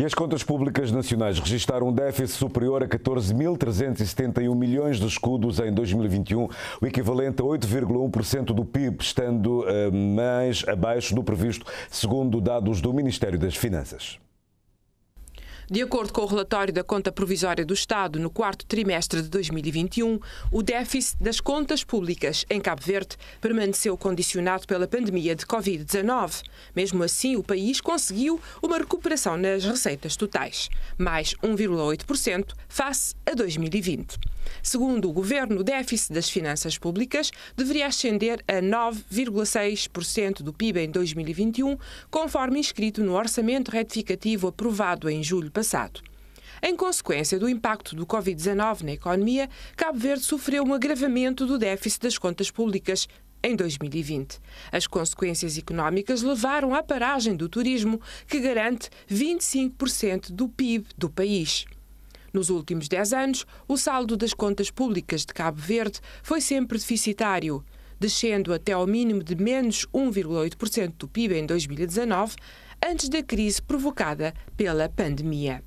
E as contas públicas nacionais registaram um déficit superior a 14.371 milhões de escudos em 2021, o equivalente a 8,1% do PIB, estando eh, mais abaixo do previsto, segundo dados do Ministério das Finanças. De acordo com o relatório da Conta Provisória do Estado, no quarto trimestre de 2021, o déficit das contas públicas em Cabo Verde permaneceu condicionado pela pandemia de Covid-19. Mesmo assim, o país conseguiu uma recuperação nas receitas totais, mais 1,8% face a 2020. Segundo o governo, o déficit das finanças públicas deveria ascender a 9,6% do PIB em 2021, conforme inscrito no orçamento retificativo aprovado em julho passado. Em consequência do impacto do Covid-19 na economia, Cabo Verde sofreu um agravamento do déficit das contas públicas em 2020. As consequências económicas levaram à paragem do turismo, que garante 25% do PIB do país. Nos últimos 10 anos, o saldo das contas públicas de Cabo Verde foi sempre deficitário descendo até ao mínimo de menos 1,8% do PIB em 2019, antes da crise provocada pela pandemia.